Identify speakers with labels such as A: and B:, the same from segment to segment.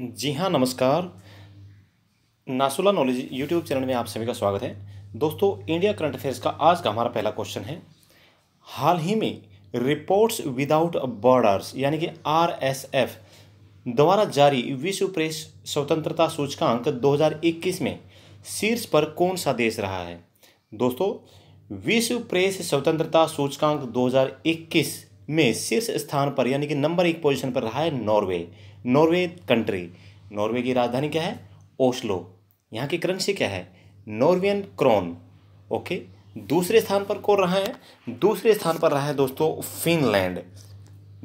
A: जी हाँ नमस्कार नासुला knowledge YouTube channel में आप सभी का स्वागत है दोस्तों इंडिया करंट अफेयर्स का आज का हमारा पहला क्वेश्चन है हाल ही में रिपोर्ट्स विदाउट बॉर्डर्स यानी कि आरएसएफ द्वारा जारी विश्व प्रेस स्वतंत्रता सूचकांक 2021 में शीर्ष पर कौन सा देश रहा है दोस्तों विश्व प्रेस स्वतंत्रता सूचकांक दो में शीर्ष स्थान पर यानी कि नंबर एक पोजिशन पर रहा है नॉर्वे नॉर्वे कंट्री नॉर्वे की राजधानी क्या है ओस्लो यहाँ की करेंसी क्या है नॉर्वियन क्रॉन ओके दूसरे स्थान पर कौन रहा है दूसरे स्थान पर रहा है दोस्तों फिनलैंड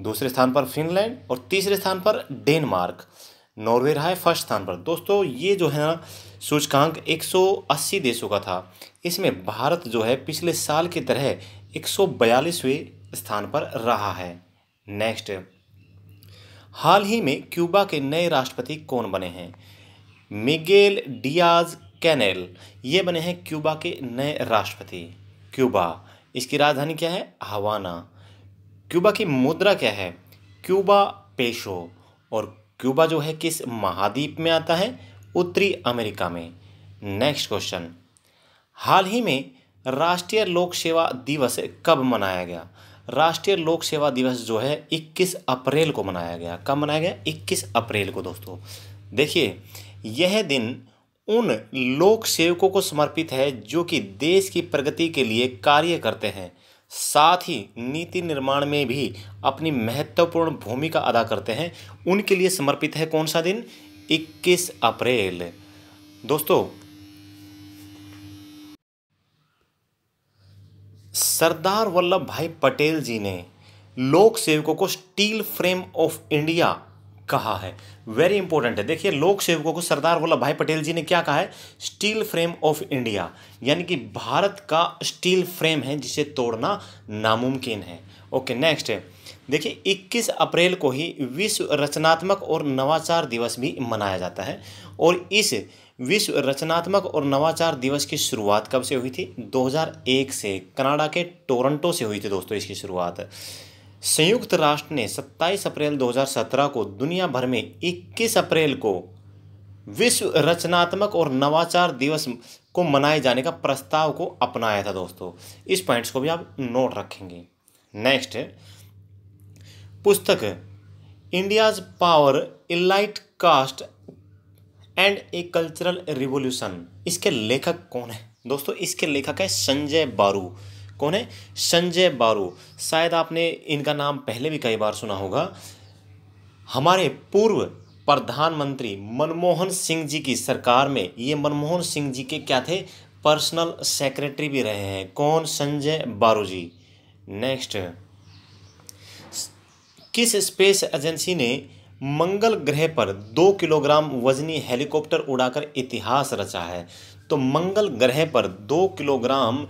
A: दूसरे स्थान पर फिनलैंड और तीसरे स्थान पर डेनमार्क नॉर्वे रहा है फर्स्ट स्थान पर दोस्तों ये जो है ना सूचकांक 180 देशों का था इसमें भारत जो है पिछले साल की तरह एक स्थान पर रहा है नेक्स्ट हाल ही में क्यूबा के नए राष्ट्रपति कौन बने हैं मिगेल डियाज कैनेल ये बने हैं क्यूबा के नए राष्ट्रपति क्यूबा इसकी राजधानी क्या है हवाना क्यूबा की मुद्रा क्या है क्यूबा पेशो और क्यूबा जो है किस महाद्वीप में आता है उत्तरी अमेरिका में नेक्स्ट क्वेश्चन हाल ही में राष्ट्रीय लोक सेवा दिवस कब मनाया गया राष्ट्रीय लोक सेवा दिवस जो है 21 अप्रैल को मनाया गया कब मनाया गया 21 अप्रैल को दोस्तों देखिए यह दिन उन लोक सेवकों को समर्पित है जो कि देश की प्रगति के लिए कार्य करते हैं साथ ही नीति निर्माण में भी अपनी महत्वपूर्ण भूमिका अदा करते हैं उनके लिए समर्पित है कौन सा दिन 21 अप्रैल दोस्तों सरदार वल्लभ भाई पटेल जी ने लोक सेवकों को स्टील फ्रेम ऑफ इंडिया कहा है वेरी इंपॉर्टेंट है देखिए लोक सेवकों को सरदार वल्लभ भाई पटेल जी ने क्या कहा है स्टील फ्रेम ऑफ इंडिया यानी कि भारत का स्टील फ्रेम है जिसे तोड़ना नामुमकिन है ओके नेक्स्ट है देखिए 21 अप्रैल को ही विश्व रचनात्मक और नवाचार दिवस भी मनाया जाता है और इस विश्व रचनात्मक और नवाचार दिवस की शुरुआत कब से हुई थी 2001 से कनाडा के टोरंटो से हुई थी दोस्तों इसकी शुरुआत संयुक्त राष्ट्र ने 27 अप्रैल 2017 को दुनिया भर में 21 अप्रैल को विश्व रचनात्मक और नवाचार दिवस को मनाए जाने का प्रस्ताव को अपनाया था दोस्तों इस पॉइंट्स को भी आप नोट रखेंगे नेक्स्ट पुस्तक India's power elite caste and a cultural revolution इसके लेखक कौन है दोस्तों इसके लेखक है संजय बारू कौन है संजय बारू शायद आपने इनका नाम पहले भी कई बार सुना होगा हमारे पूर्व प्रधानमंत्री मनमोहन सिंह जी की सरकार में ये मनमोहन सिंह जी के क्या थे पर्सनल सेक्रेटरी भी रहे हैं कौन संजय बारू जी नेक्स्ट किस स्पेस एजेंसी ने मंगल ग्रह पर दो किलोग्राम वजनी हेलीकॉप्टर उड़ाकर इतिहास रचा है तो मंगल ग्रह पर दो किलोग्राम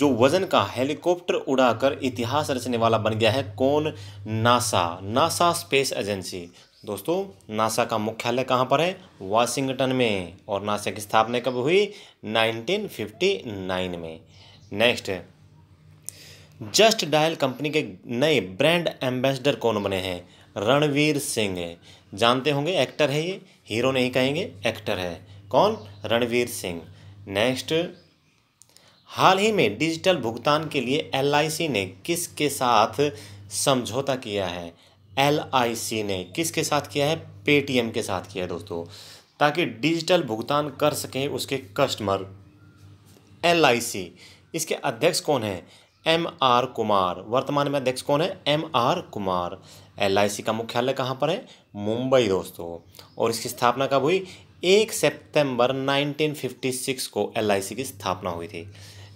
A: जो वजन का हेलीकॉप्टर उड़ाकर इतिहास रचने वाला बन गया है कौन नासा नासा स्पेस एजेंसी दोस्तों नासा का मुख्यालय कहाँ पर है वाशिंगटन में और नासा की स्थापना कब हुई 1959 में नेक्स्ट जस्ट डायल कंपनी के नए ब्रांड एम्बेसडर कौन बने हैं रणवीर सिंह है जानते होंगे एक्टर है ये हीरो नहीं कहेंगे एक्टर है कौन रणवीर सिंह नेक्स्ट हाल ही में डिजिटल भुगतान के लिए एल ने किसके साथ समझौता किया है एल ने किसके साथ किया है पेटीएम के साथ किया है दोस्तों ताकि डिजिटल भुगतान कर सकें उसके कस्टमर एल इसके अध्यक्ष कौन हैं एम आर कुमार वर्तमान में अध्यक्ष कौन है M R Kumar L I C का मुख्यालय कहाँ पर है मुंबई दोस्तों और इसकी स्थापना कब हुई एक सितंबर 1956 को एल आई सी की स्थापना हुई थी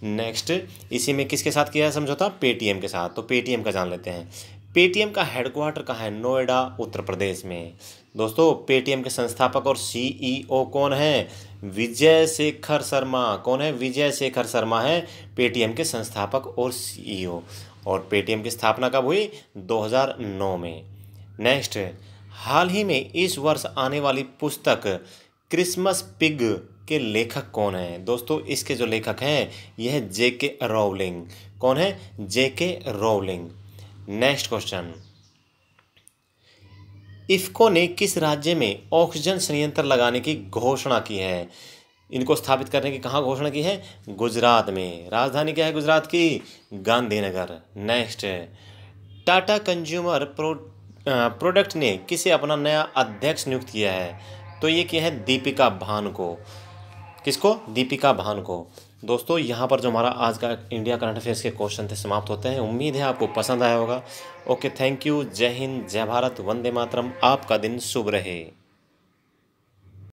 A: नेक्स्ट इसी में किसके साथ किया है समझौता पेटीएम के साथ तो पेटीएम का जान लेते हैं पेटीएम का हेडक्वार्टर कहाँ है नोएडा उत्तर प्रदेश में दोस्तों पेटीएम के संस्थापक और सीईओ e कौन है विजय शेखर शर्मा कौन है विजय शेखर शर्मा है पेटीएम के संस्थापक और सीईओ e और पेटीएम की स्थापना कब हुई 2009 में नेक्स्ट हाल ही में इस वर्ष आने वाली पुस्तक क्रिसमस पिग के लेखक कौन हैं दोस्तों इसके जो लेखक हैं यह जे के रोवलिंग कौन है जे के रोवलिंग नेक्स्ट क्वेश्चन इफ्को ने किस राज्य में ऑक्सीजन संयंत्र लगाने की घोषणा की है इनको स्थापित करने की कहाँ घोषणा की है गुजरात में राजधानी क्या है गुजरात की Gandhinagar next Tata consumer pro product ने किसे अपना नया अध्यक्ष नियुक्त किया है तो ये क्या है दीपिका भान को किसको दीपिका भान को दोस्तों यहाँ पर जो हमारा आज का इंडिया करंट अफेयर्स के क्वेश्चन थे समाप्त होते हैं उम्मीद है आपको पसंद आया होगा ओके थैंक यू जय हिंद जय भारत वंदे मातरम आपका दिन शुभ रहे